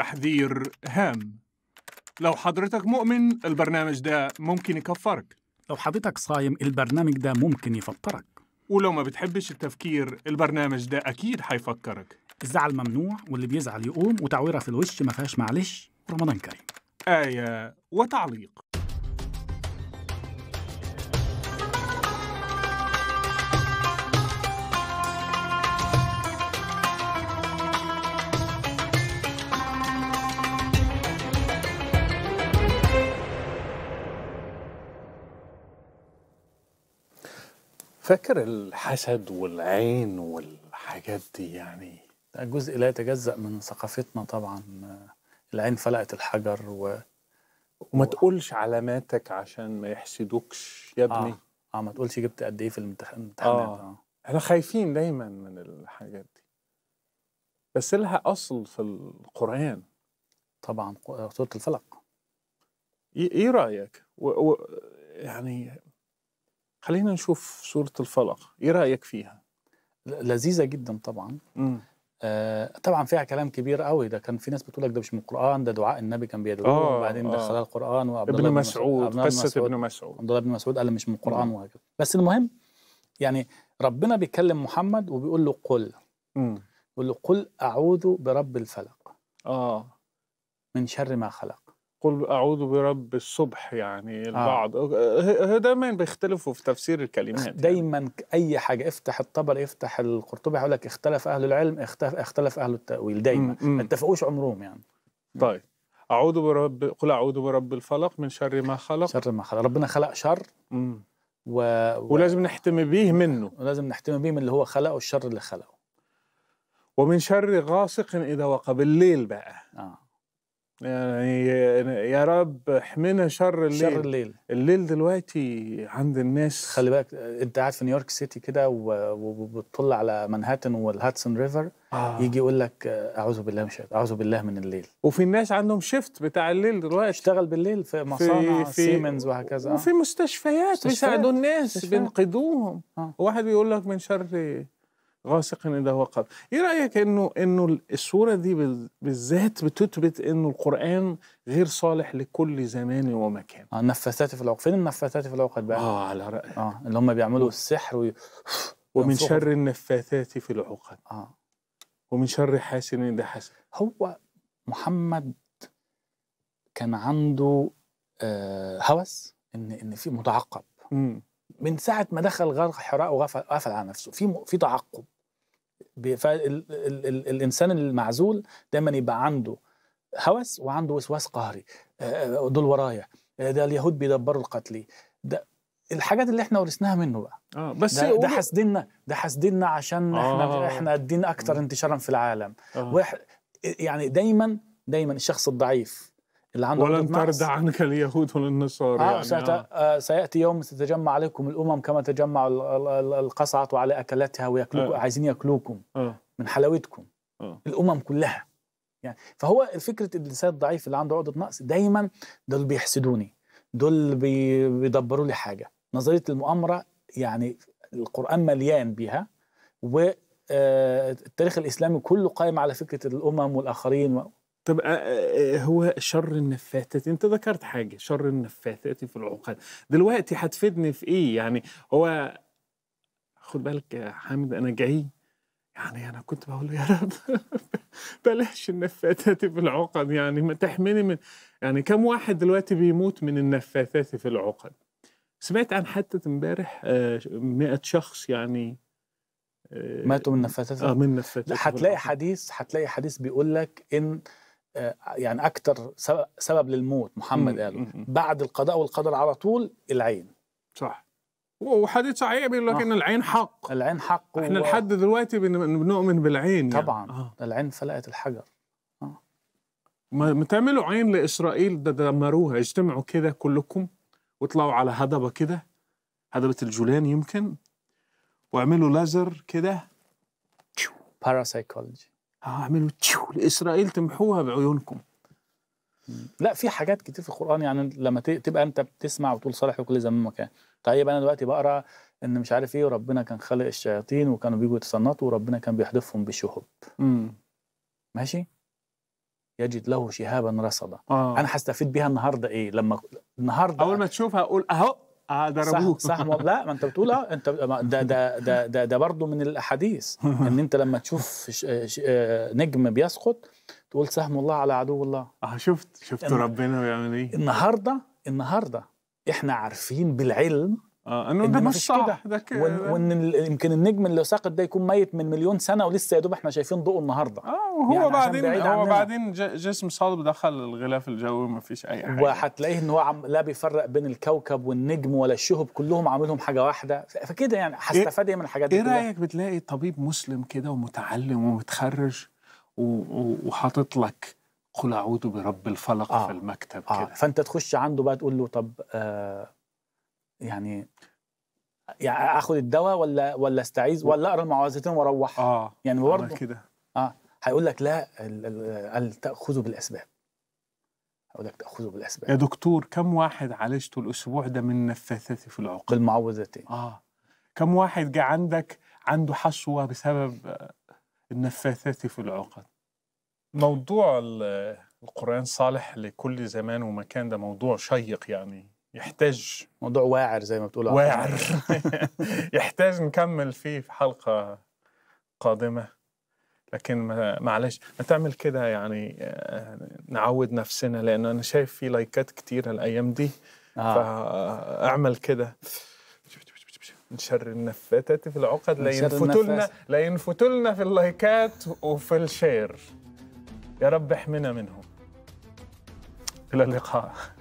تحذير هام لو حضرتك مؤمن البرنامج ده ممكن يكفرك لو حضرتك صايم البرنامج ده ممكن يفطرك ولو ما بتحبش التفكير البرنامج ده أكيد هيفكرك الزعل ممنوع واللي بيزعل يقوم وتعويرة في الوش ما فيهاش معلش رمضان كريم آية وتعليق فاكر الحسد والعين والحاجات دي يعني ده جزء لا يتجزأ من ثقافتنا طبعا العين فلقت الحجر و... وما تقولش علاماتك عشان ما يحسدوكش يا ابني آه. اه ما تقولش جبت قد ايه في الامتحانات آه. اه احنا خايفين دايما من الحاجات دي بس لها اصل في القران طبعا سوره الفلق إيه،, ايه رايك و... و... يعني خلينا نشوف سورة الفلق إيه رأيك فيها؟ لذيذة جدا طبعا آه طبعا فيها كلام كبير قوي ده كان في ناس بتقول لك ده مش من القران ده دعاء النبي كان بيدعوه آه، وبعدين آه. دخلها القران وعبد الله ابن مسعود قصه ابن مسعود عبد الله بن مسعود قال مش من القران وهكذا بس المهم يعني ربنا بيكلم محمد وبيقول له قل بيقول له قل اعوذ برب الفلق اه من شر ما خلق قل اعوذ برب الصبح يعني آه. البعض آه. دايما بيختلفوا في تفسير الكلمات يعني. دايما يعني. اي حاجه افتح الطبري افتح القرطبي هيقول لك اختلف اهل العلم اختلف اختلف اهل التاويل دايما ما اتفقوش عمرهم يعني طيب اعوذ برب قل اعوذ برب الفلق من شر ما خلق شر ما خلق ربنا خلق شر امم و... و... ولازم نحتمي بيه منه ولازم نحتمي بيه من اللي هو خلقه الشر اللي خلقه ومن شر غاسق اذا وقب الليل بقى آه. يعني يا رب احمينا شر الليل شر الليل الليل دلوقتي عند الناس خلي بالك انت قاعد في نيويورك سيتي كده وبتطل على منهاتن والهاتسون ريفر آه. يجي يقول لك اعوذ بالله مش اعوذ بالله من الليل وفي الناس عندهم شيفت بتاع الليل دلوقتي اشتغل بالليل في مصانع في سيمنز وهكذا وفي مستشفيات, مستشفيات بيساعدوا الناس بينقذوهم آه. واحد بيقول لك من شر غاسق اذا هو قادر ايه رايك انه انه السوره دي بالذات بتثبت انه القران غير صالح لكل زمان ومكان اه النفاثات في العقد فين النفاثات في العقد بقى اه على رايك اه اللي هم بيعملوا السحر وي... ومن شر النفاثات في العقد اه ومن شر حاسن اذا حسن هو محمد كان عنده آه هوس ان ان في متعقب امم من ساعه ما دخل غرق حراء وغفل قفل على نفسه في في تعقب فالانسان المعزول دايما يبقى عنده هوس وعنده وسواس قهري آه، آه، دول ورايا آه، ده اليهود بيدبروا القتل ده الحاجات اللي احنا ورثناها منه بقى اه بس ده, ده حاسديننا ده حاسديننا عشان احنا آه. احنا الدين اكثر انتشارا في العالم آه. يعني دايما دايما الشخص الضعيف اللي عنده ولن ترد عنك اليهود والنصارى آه يعني سأت... آه. آه. سياتي يوم ستتجمع عليكم الامم كما تجمع القصعه على اكلتها ويأكلوكم آه. عايزين ياكلوكم آه. من حلاوتكم آه. الامم كلها يعني فهو فكره الانسان الضعيف اللي عنده عقده نقص دايما دول بيحسدوني دول بي... بيدبروا لي حاجه نظريه المؤامره يعني القران مليان بها و آه، التاريخ الاسلامي كله قائم على فكره الامم والاخرين طب آه، آه، آه، هو شر النفاثات انت ذكرت حاجه شر النفاثات في العقد دلوقتي هتفيدني في ايه يعني هو خد بالك يا حامد انا جاي يعني انا كنت بقول له يا رب بلاش النفاثات في العقد يعني ما تحميني من يعني كم واحد دلوقتي بيموت من النفاثات في العقد سمعت عن حتى امبارح 100 شخص يعني ماتوا من نفاثات اه من نفاثات هتلاقي حديث هتلاقي حديث بيقول لك ان آه، يعني اكثر سبب للموت محمد قال بعد القضاء والقدر على طول العين صح وحديث صحيح بيقول لك آه. ان العين حق العين حق احنا و... لحد دلوقتي بنؤمن بالعين يعني. طبعا يعني. آه. العين فلقت الحجر آه. ما تعملوا عين لاسرائيل ده دمروها اجتمعوا كده كلكم واطلعوا على هضبه كده هضبه الجولان يمكن واعملوا لازر كده باراسايكولوجي هعملوا تشو لاسرائيل تمحوها بعيونكم لا في حاجات كتير في القران يعني لما تبقى انت بتسمع وتقول صالح وكل زمان مكان طيب انا دلوقتي بقرا ان مش عارف ايه وربنا كان خلق الشياطين وكانوا بيجوا يتصنطوا وربنا كان بيحدفهم مم. ماشي يجد له شهابا رصدا آه. انا هستفيد بيها النهارده ايه لما النهارده اول ما تشوفها اقول اهو اه ضربوه صح, صح لا ما انت بتقول اه انت ده ده ده ده, ده برضه من الاحاديث ان انت لما تشوف آه، نجم بيسقط تقول سهم الله على عدو الله اه شفت شفت ربنا بيعمل ايه النهارده النهارده احنا عارفين بالعلم اه انه ده مش صح ده وان آه، يمكن النجم اللي ساقط ده يكون ميت من مليون سنه ولسه يا دوب احنا شايفين ضوءه النهارده اه وهو يعني بعدين هو عننا. بعدين جسم صلب دخل الغلاف الجوي ما فيش اي حاجه وهتلاقيه ان هو عم لا بيفرق بين الكوكب والنجم ولا الشهب كلهم عاملهم حاجه واحده فكده يعني هستفاد ايه من الحاجات دي ايه رايك بتلاقي طبيب مسلم كده ومتعلم ومتخرج وحاطط لك قل اعوذ برب الفلق آه. في المكتب آه. كده فانت تخش عنده بقى تقول له طب آه يعني يعني اخد الدواء ولا ولا استعيذ ولا اقرا المعوذتين واروح اه يعني برضه كده اه هيقول لك لا قال تاخذه بالاسباب هيقول لك تاخذه بالاسباب يا دكتور كم واحد عالجته الاسبوع ده من نفاثاتي في العقد بالمعوذتين اه كم واحد جه عندك عنده حشوه بسبب النفاثات في العقد موضوع القرآن صالح لكل زمان ومكان ده موضوع شيق يعني يحتاج موضوع واعر زي ما بتقولوا واعر يحتاج نكمل فيه في حلقة قادمة لكن معلش ما تعمل كده يعني آه، نعود نفسنا لأنه أنا شايف في لايكات كتير الأيام دي آه. فأعمل كده نشر النفاتات في العقد لينفتلنا ينفتوا لنا في اللايكات وفي الشير يا رب احمنا منهم إلى اللقاء